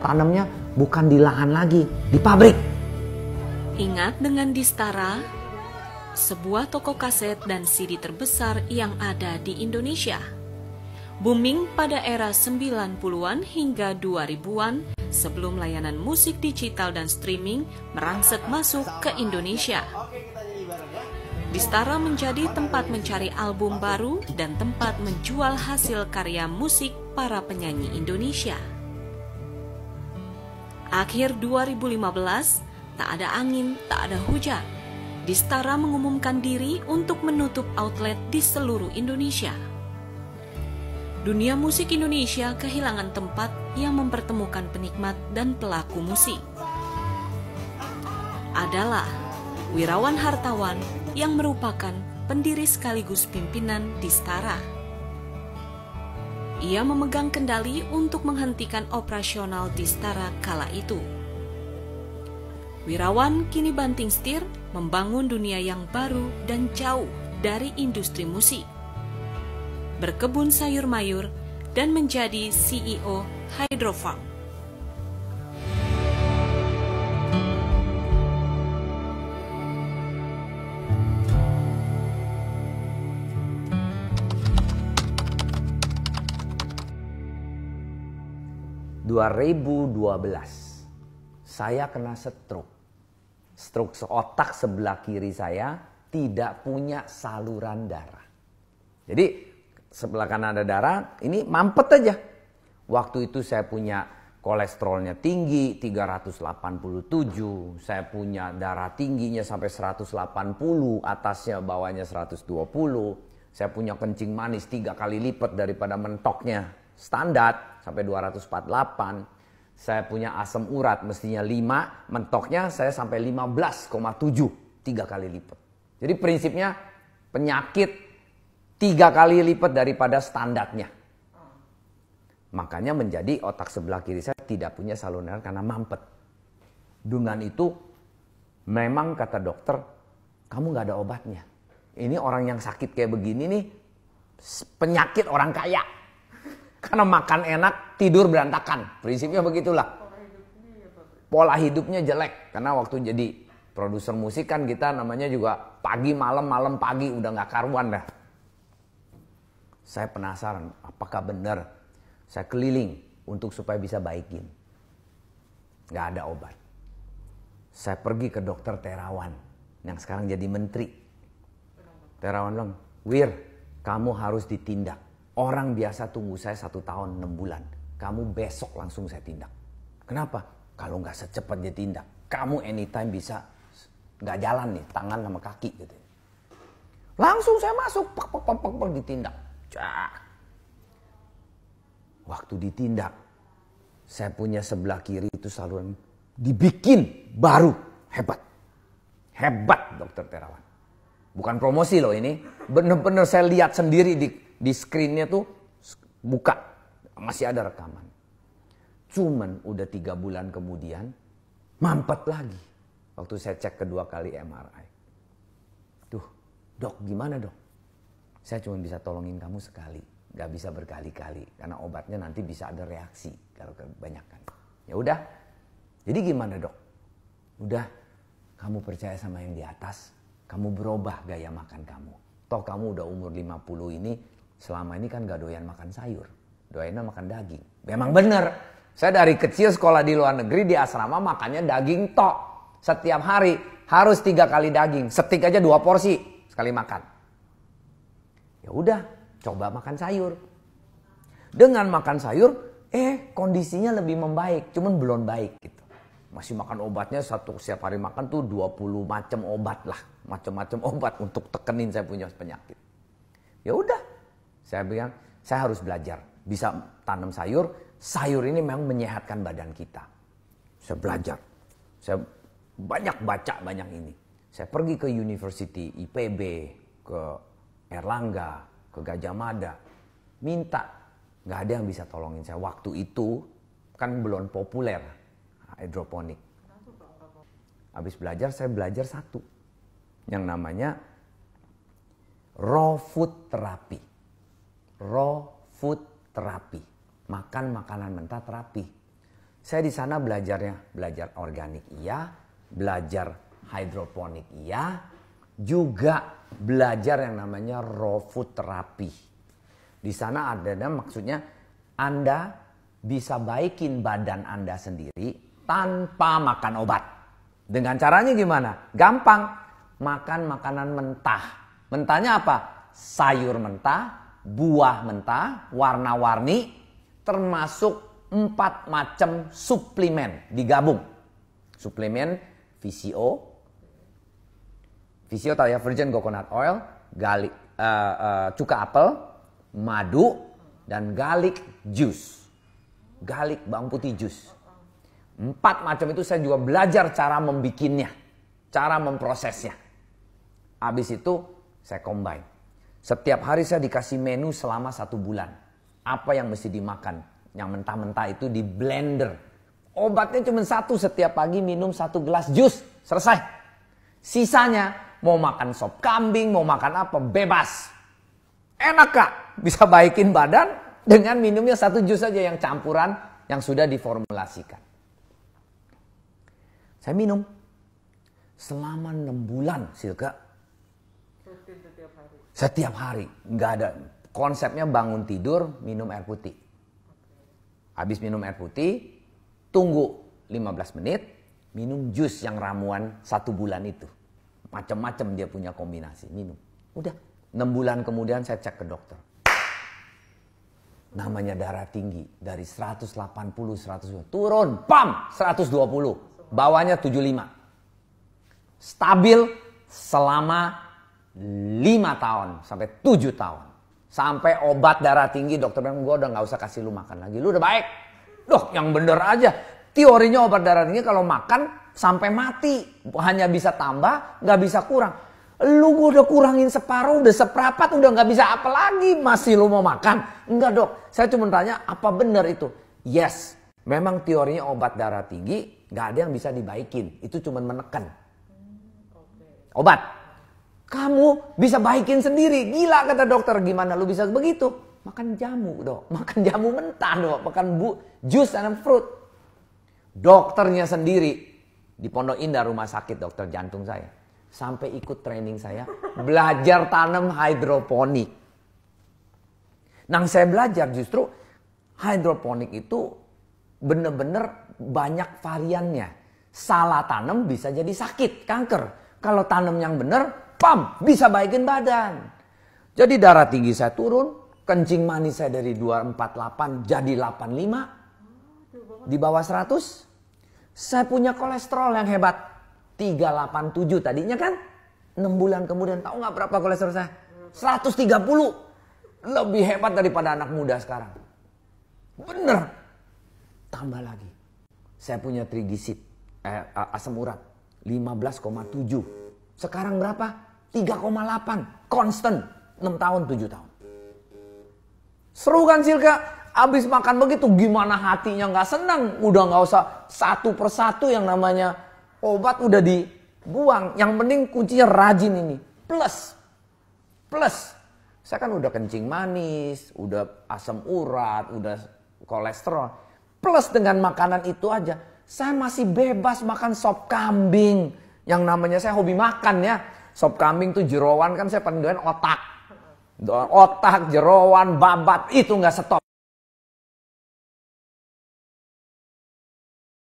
Tanamnya bukan di lahan lagi, di pabrik. Ingat dengan Distara, sebuah toko kaset dan CD terbesar yang ada di Indonesia. Booming pada era 90-an hingga 2000-an sebelum layanan musik digital dan streaming merangsek masuk ke Indonesia. Distara menjadi tempat mencari album baru dan tempat menjual hasil karya musik para penyanyi Indonesia. Akhir 2015, tak ada angin, tak ada hujan. Distara mengumumkan diri untuk menutup outlet di seluruh Indonesia. Dunia musik Indonesia kehilangan tempat yang mempertemukan penikmat dan pelaku musik. Adalah Wirawan Hartawan yang merupakan pendiri sekaligus pimpinan Distara. Ia memegang kendali untuk menghentikan operasional di setara kala itu. Wirawan kini banting setir membangun dunia yang baru dan jauh dari industri musik. Berkebun sayur mayur dan menjadi CEO Hydrofarm. 2012 saya kena stroke. Stroke seotak sebelah kiri saya tidak punya saluran darah. Jadi sebelah kanan ada darah, ini mampet aja. Waktu itu saya punya kolesterolnya tinggi 387, saya punya darah tingginya sampai 180, atasnya bawahnya 120. Saya punya kencing manis tiga kali lipat daripada mentoknya standar sampai 248. Saya punya asam urat mestinya 5, mentoknya saya sampai 15,7, tiga kali lipat. Jadi prinsipnya penyakit tiga kali lipat daripada standarnya. Makanya menjadi otak sebelah kiri saya tidak punya saluran karena mampet. Dengan itu memang kata dokter kamu nggak ada obatnya. Ini orang yang sakit kayak begini nih penyakit orang kaya. Karena makan enak, tidur berantakan. Prinsipnya begitulah. Pola hidupnya jelek. Karena waktu jadi produser musik kan kita namanya juga pagi malam malam pagi udah nggak karuan dah. Saya penasaran apakah benar saya keliling untuk supaya bisa baikin. Nggak ada obat. Saya pergi ke dokter Terawan yang sekarang jadi menteri. Terawan bilang, Wir, kamu harus ditindak Orang biasa tunggu saya satu tahun enam bulan. Kamu besok langsung saya tindak. Kenapa? Kalau nggak secepatnya tindak, kamu anytime bisa nggak jalan nih tangan sama kaki gitu. Langsung saya masuk, pek pek pek pek, pek ditindak. Cak. Waktu ditindak, saya punya sebelah kiri itu saluran dibikin baru hebat. Hebat dokter Terawan. Bukan promosi loh ini. Bener-bener saya lihat sendiri di di screennya tuh buka masih ada rekaman cuman udah tiga bulan kemudian mampet lagi waktu saya cek kedua kali MRI tuh dok gimana dok saya cuma bisa tolongin kamu sekali nggak bisa berkali-kali karena obatnya nanti bisa ada reaksi kalau kebanyakan ya udah jadi gimana dok udah kamu percaya sama yang di atas kamu berubah gaya makan kamu toh kamu udah umur 50 ini selama ini kan gak doyan makan sayur, doyannya makan daging. Memang bener, saya dari kecil sekolah di luar negeri di asrama makannya daging tok. Setiap hari harus tiga kali daging, setik aja dua porsi sekali makan. Ya udah, coba makan sayur. Dengan makan sayur, eh kondisinya lebih membaik, cuman belum baik gitu. Masih makan obatnya satu setiap hari makan tuh 20 macam obat lah, macam-macam obat untuk tekenin saya punya penyakit. Ya udah, saya bilang, saya harus belajar. Bisa tanam sayur, sayur ini memang menyehatkan badan kita. Saya belajar. Saya banyak baca banyak ini. Saya pergi ke University IPB, ke Erlangga, ke Gajah Mada. Minta, nggak ada yang bisa tolongin saya. Waktu itu kan belum populer hidroponik. Habis belajar, saya belajar satu. Yang namanya raw food therapy raw food terapi. Makan makanan mentah terapi. Saya di sana belajarnya, belajar organik iya, belajar hidroponik iya, juga belajar yang namanya raw food terapi. Di sana ada maksudnya Anda bisa baikin badan Anda sendiri tanpa makan obat. Dengan caranya gimana? Gampang. Makan makanan mentah. Mentahnya apa? Sayur mentah, buah mentah, warna-warni, termasuk empat macam suplemen digabung. Suplemen VCO, VCO tadi virgin coconut oil, galik uh, eh, uh, eh, cuka apel, madu, dan garlic juice. Garlic bawang putih juice. Empat macam itu saya juga belajar cara membikinnya, cara memprosesnya. Habis itu saya combine. Setiap hari saya dikasih menu selama satu bulan. Apa yang mesti dimakan? Yang mentah-mentah itu di blender. Obatnya cuma satu, setiap pagi minum satu gelas jus. Selesai. Sisanya mau makan sop kambing, mau makan apa, bebas. Enak kak, bisa baikin badan dengan minumnya satu jus saja yang campuran yang sudah diformulasikan. Saya minum selama enam bulan, Silka setiap hari, nggak ada konsepnya bangun tidur, minum air putih. Habis minum air putih, tunggu 15 menit, minum jus yang ramuan satu bulan itu. Macam-macam dia punya kombinasi, minum. Udah, 6 bulan kemudian saya cek ke dokter. Namanya darah tinggi, dari 180, 120, turun, pam, 120. Bawahnya 75. Stabil selama lima tahun sampai tujuh tahun. Sampai obat darah tinggi dokter bilang gue udah nggak usah kasih lu makan lagi. Lu udah baik. Duh yang bener aja. Teorinya obat darah tinggi kalau makan sampai mati. Hanya bisa tambah nggak bisa kurang. Lu gue udah kurangin separuh, udah seperapat, udah nggak bisa apa lagi. Masih lu mau makan? Enggak dok, saya cuma tanya apa bener itu? Yes, memang teorinya obat darah tinggi nggak ada yang bisa dibaikin. Itu cuma menekan. Obat. Kamu bisa baikin sendiri. Gila kata dokter. Gimana lu bisa begitu? Makan jamu dok. Makan jamu mentah dok. Makan bu, jus dan fruit. Dokternya sendiri. Di Pondok Indah rumah sakit dokter jantung saya. Sampai ikut training saya. Belajar tanam hidroponik. Nah saya belajar justru hidroponik itu bener-bener banyak variannya. Salah tanam bisa jadi sakit, kanker. Kalau tanam yang benar, pam, bisa baikin badan. Jadi darah tinggi saya turun, kencing manis saya dari 248 jadi 85. Di bawah 100. Saya punya kolesterol yang hebat. 387 tadinya kan. 6 bulan kemudian tahu nggak berapa kolesterol saya? 130. Lebih hebat daripada anak muda sekarang. Bener. Tambah lagi. Saya punya trigisit. eh, asam urat. 15,7. Sekarang berapa? 3,8 konstan 6 tahun 7 tahun. Seru kan Silka? Abis makan begitu gimana hatinya nggak senang. Udah nggak usah satu persatu yang namanya obat udah dibuang. Yang penting kuncinya rajin ini. Plus. Plus. Saya kan udah kencing manis, udah asam urat, udah kolesterol. Plus dengan makanan itu aja. Saya masih bebas makan sop kambing. Yang namanya saya hobi makan ya sop kambing tuh jeroan kan saya pengen otak. Otak, jeroan, babat itu nggak stop.